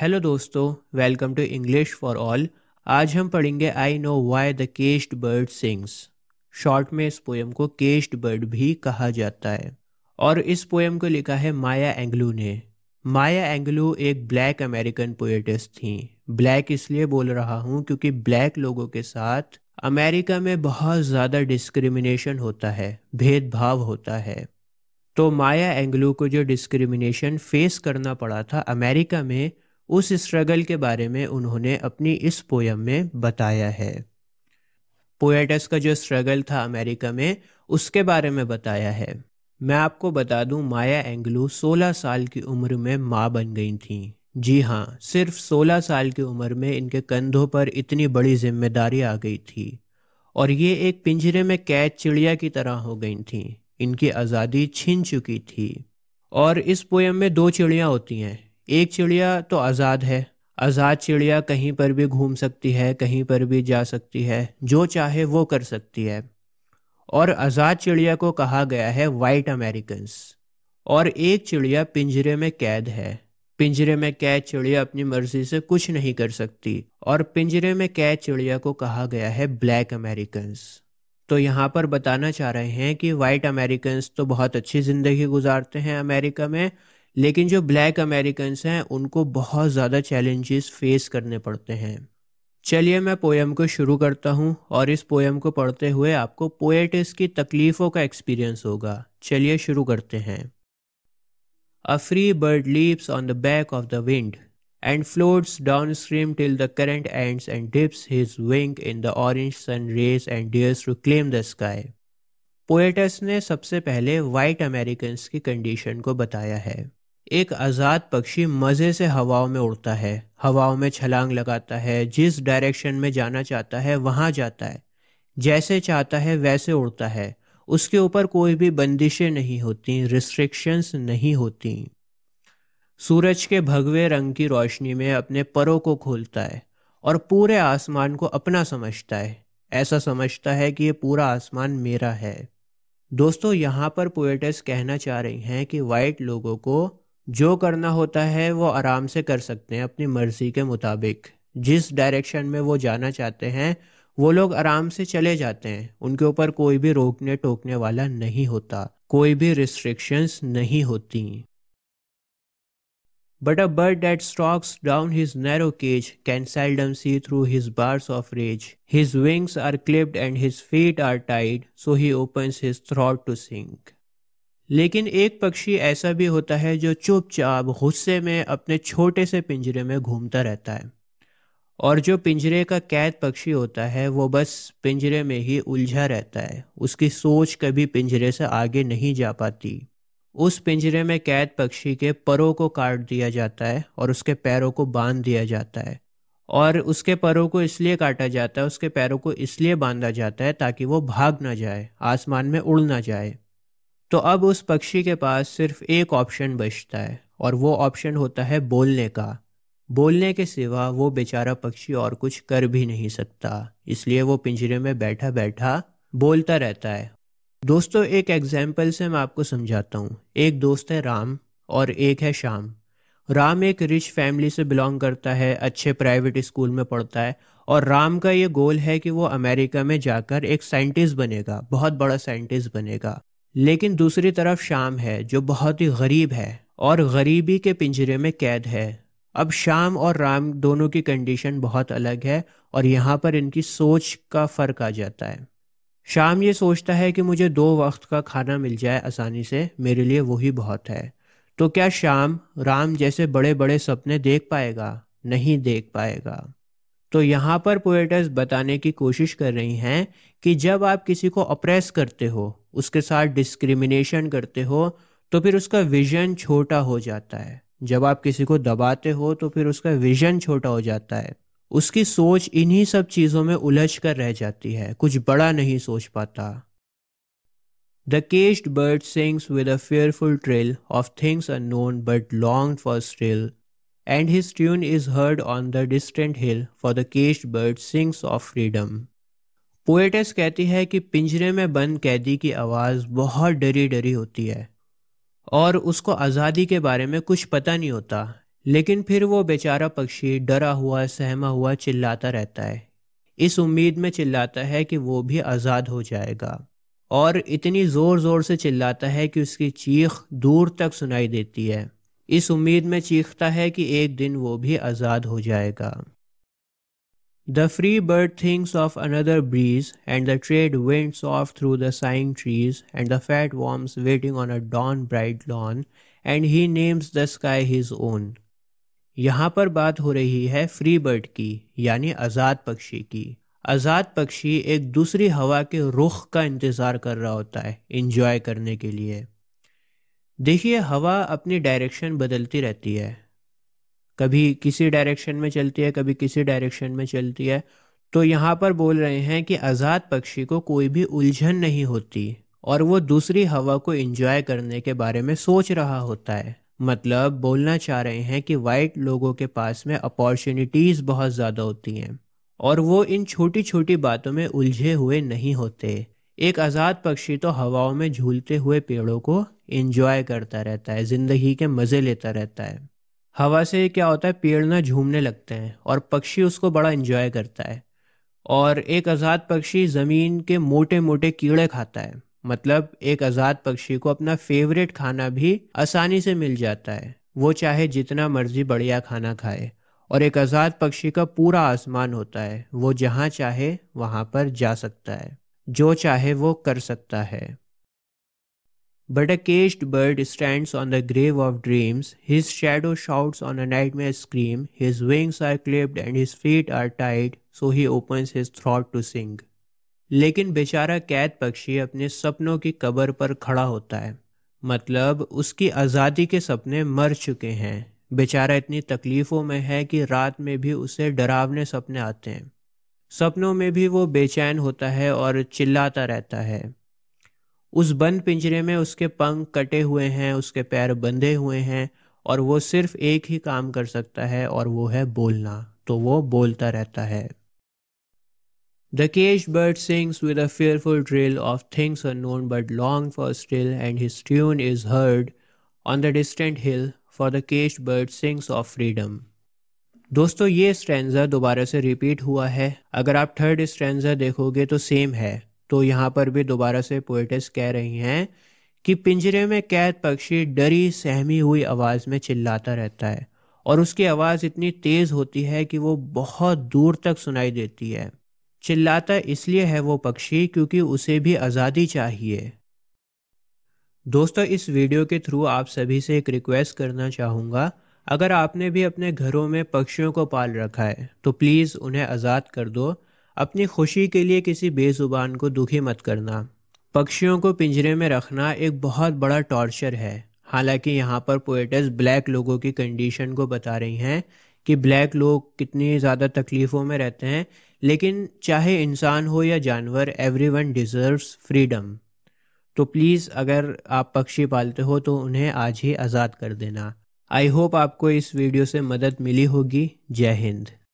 Hello दोस्तों welcome to English for all आज हम पढ़ेंगे I know why the caged bird sings short में इस पोएम को केस्ड बर्ड भी कहा जाता है और इस पोएम को लिखा है माया एंगलू ने माया एंगलू एक ब्लैक अमेरिकन पोएटिस थी ब्लैक इसलिए बोल रहा हूँ क्योंकि ब्लैक लोगों के साथ अमेरिका में बहुत ज़्यादा डिस्क्रिमिनेशन होता है भेदभाव होता है तो माया एंगलू को जो डिस्क्रिमिनेशन फेस करना पड़ा था अमेरिका में उस स्ट्रगल के बारे में उन्होंने अपनी इस पोयम में बताया है पोएटस का जो स्ट्रगल था अमेरिका में उसके बारे में बताया है मैं आपको बता दूं माया एंगलू 16 साल की उम्र में माँ बन गई थी जी हाँ सिर्फ 16 साल की उम्र में इनके कंधों पर इतनी बड़ी जिम्मेदारी आ गई थी और ये एक पिंजरे में कैद चिड़िया की तरह हो गई थी इनकी आज़ादी छीन चुकी थी और इस पोएम में दो चिड़ियाँ होती हैं एक चिड़िया तो आज़ाद है आज़ाद चिड़िया कहीं पर भी घूम सकती है कहीं पर भी जा सकती है जो चाहे वो कर सकती है और आज़ाद चिड़िया को कहा गया है वाइट अमेरिकन्स और एक चिड़िया पिंजरे में कैद है पिंजरे में कैद चिड़िया अपनी मर्जी से कुछ नहीं कर सकती और पिंजरे में कैद चिड़िया को कहा गया है ब्लैक अमेरिकन्स तो यहाँ पर बताना चाह रहे हैं कि वाइट अमेरिकन्स तो बहुत अच्छी ज़िंदगी गुजारते हैं अमेरिका में लेकिन जो ब्लैक अमेरिकन हैं उनको बहुत ज़्यादा चैलेंजेस फेस करने पड़ते हैं चलिए मैं पोएम को शुरू करता हूँ और इस पोएम को पढ़ते हुए आपको पोएटिस की तकलीफ़ों का एक्सपीरियंस होगा चलिए शुरू करते हैं free bird leaps on the back of the wind and floats downstream till the current end and dips his wing in the orange sun rays and dares to claim the sky poetess ने सबसे पहले white Americans की condition को बताया है एक आज़ाद पक्षी मज़े से हवाओं में उड़ता है हवाओं में छलांग लगाता है जिस डायरेक्शन में जाना चाहता है वहाँ जाता है जैसे चाहता है वैसे उड़ता है उसके ऊपर कोई भी बंदिशें नहीं होती रिस्ट्रिक्शंस नहीं होती सूरज के भगवे रंग की रोशनी में अपने परों को खोलता है और पूरे आसमान को अपना समझता है ऐसा समझता है कि ये पूरा आसमान मेरा है दोस्तों यहाँ पर पोएटस कहना चाह रही हैं कि वाइट लोगों को जो करना होता है वो आराम से कर सकते हैं अपनी मर्जी के मुताबिक जिस डायरेक्शन में वो जाना चाहते हैं वो लोग आराम से चले जाते हैं उनके ऊपर कोई भी रोकने टोकने वाला नहीं होता कोई भी रिस्ट्रिक्शंस नहीं होती but a bird that stalks down his narrow cage can seldom see through his bars of rage his wings are clipped and his feet are tied so he open his throat to sing लेकिन एक पक्षी ऐसा भी होता है जो चुपचाप गुस्से में अपने छोटे से पिंजरे में घूमता रहता है और जो पिंजरे का कैद पक्षी होता है वो बस पिंजरे में ही उलझा रहता है उसकी सोच कभी पिंजरे से आगे नहीं जा पाती उस पिंजरे में कैद पक्षी के परों को काट दिया जाता है और उसके पैरों को बांध दिया जाता है और उसके परों को इसलिए काटा जाता है उसके पैरों को इसलिए बांधा जाता है ताकि वो भाग ना जाए आसमान में उड़ ना जाए तो अब उस पक्षी के पास सिर्फ एक ऑप्शन बचता है और वो ऑप्शन होता है बोलने का बोलने के सिवा वो बेचारा पक्षी और कुछ कर भी नहीं सकता इसलिए वो पिंजरे में बैठा बैठा बोलता रहता है दोस्तों एक एग्जाम्पल से मैं आपको समझाता हूँ एक दोस्त है राम और एक है शाम राम एक रिच फैमिली से बिलोंग करता है अच्छे प्राइवेट स्कूल में पढ़ता है और राम का ये गोल है कि वो अमेरिका में जाकर एक साइंटिस्ट बनेगा बहुत बड़ा साइंटिस्ट बनेगा लेकिन दूसरी तरफ शाम है जो बहुत ही गरीब है और गरीबी के पिंजरे में कैद है अब शाम और राम दोनों की कंडीशन बहुत अलग है और यहाँ पर इनकी सोच का फ़र्क आ जाता है शाम ये सोचता है कि मुझे दो वक्त का खाना मिल जाए आसानी से मेरे लिए वही बहुत है तो क्या शाम राम जैसे बड़े बड़े सपने देख पाएगा नहीं देख पाएगा तो यहाँ पर पोएटस बताने की कोशिश कर रही हैं कि जब आप किसी को अप्रेस करते हो उसके साथ डिस्क्रिमिनेशन करते हो तो फिर उसका विजन छोटा हो जाता है जब आप किसी को दबाते हो तो फिर उसका विजन छोटा हो जाता है उसकी सोच इन्हीं सब चीज़ों में उलझ कर रह जाती है कुछ बड़ा नहीं सोच पाता the caged bird sings with a fearful trill of things known but long for still and his tune is heard on the distant hill for the caged bird sings of freedom. Poetess कहती है कि पिंजरे में बंद कैदी की आवाज़ बहुत डरी डरी होती है और उसको आज़ादी के बारे में कुछ पता नहीं होता लेकिन फिर वो बेचारा पक्षी डरा हुआ सहमा हुआ चिल्लाता रहता है इस उम्मीद में चिल्लाता है कि वो भी आज़ाद हो जाएगा और इतनी ज़ोर ज़ोर से चिल्लाता है कि उसकी चीख दूर तक सुनाई देती है इस उम्मीद में चीखता है कि एक दिन वो भी आज़ाद हो जाएगा the free bird thinks of another breeze and the trade winds off through the sighing trees and the fat worms waiting on a dawn bright lawn and he names the sky his own यहाँ पर बात हो रही है free bird की यानी आज़ाद पक्षी की आज़ाद पक्षी एक दूसरी हवा के रुख का इंतज़ार कर रहा होता है इंजॉय करने के लिए देखिए हवा अपनी डायरेक्शन बदलती रहती है कभी किसी डायरेक्शन में चलती है कभी किसी डायरेक्शन में चलती है तो यहाँ पर बोल रहे हैं कि आज़ाद पक्षी को कोई भी उलझन नहीं होती और वो दूसरी हवा को एंजॉय करने के बारे में सोच रहा होता है मतलब बोलना चाह रहे हैं कि वाइट लोगों के पास में अपॉर्चुनिटीज़ बहुत ज़्यादा होती हैं और वो इन छोटी छोटी बातों में उलझे हुए नहीं होते एक आज़ाद पक्षी तो हवाओं में झूलते हुए पेड़ों को इंजॉय करता रहता है ज़िंदगी के मज़े लेता रहता है हवा से क्या होता है पेड़ ना झूमने लगते हैं और पक्षी उसको बड़ा इन्जॉय करता है और एक आज़ाद पक्षी ज़मीन के मोटे मोटे कीड़े खाता है मतलब एक आज़ाद पक्षी को अपना फेवरेट खाना भी आसानी से मिल जाता है वो चाहे जितना मर्जी बढ़िया खाना खाए और एक आज़ाद पक्षी का पूरा आसमान होता है वो जहाँ चाहे वहाँ पर जा सकता है जो चाहे वो कर सकता है but a caged bird stand on the grave of dreams his shadow shouts on a nightmare scream his wings are clipped and his feet are tied so he open his throat to sing लेकिन बेचारा कैद पक्षी अपने सपनों की cover पर खड़ा होता है मतलब उसकी आज़ादी के सपने मर चुके हैं बेचारा इतनी तकलीफ़ों में है कि रात में भी उसे डरावने सपने आते हैं सपनों में भी वो बेचैन होता है और चिल्लाता रहता है उस बंद पिंजरे में उसके पंख कटे हुए हैं उसके पैर बंधे हुए हैं और वो सिर्फ एक ही काम कर सकता है और वो है बोलना तो वो बोलता रहता है the cage bird sings with a fearful trill of things are known but long for still and his tune is heard on the distant hill for the cage bird sings of freedom दोस्तों ये stanza दोबारा से repeat हुआ है अगर आप third stanza देखोगे तो सेम है तो यहाँ पर भी दोबारा से पोइटिस कह रही हैं कि पिंजरे में कैद पक्षी डरी सहमी हुई आवाज़ में चिल्लाता रहता है और उसकी आवाज़ इतनी तेज़ होती है कि वो बहुत दूर तक सुनाई देती है चिल्लाता इसलिए है वो पक्षी क्योंकि उसे भी आज़ादी चाहिए दोस्तों इस वीडियो के थ्रू आप सभी से एक रिक्वेस्ट करना चाहूँगा अगर आपने भी अपने घरों में पक्षियों को पाल रखा है तो प्लीज़ उन्हें आज़ाद कर दो अपनी खुशी के लिए किसी बेज़ुबान को दुखी मत करना पक्षियों को पिंजरे में रखना एक बहुत बड़ा टॉर्चर है हालांकि यहाँ पर पोएटस ब्लैक लोगों की कंडीशन को बता रही हैं कि ब्लैक लोग कितनी ज़्यादा तकलीफ़ों में रहते हैं लेकिन चाहे इंसान हो या जानवर एवरी वन डिज़र्व्स फ्रीडम तो प्लीज़ अगर आप पक्षी पालते हो तो उन्हें आज ही आज़ाद कर देना आई होप आपको इस वीडियो से मदद मिली होगी जय हिंद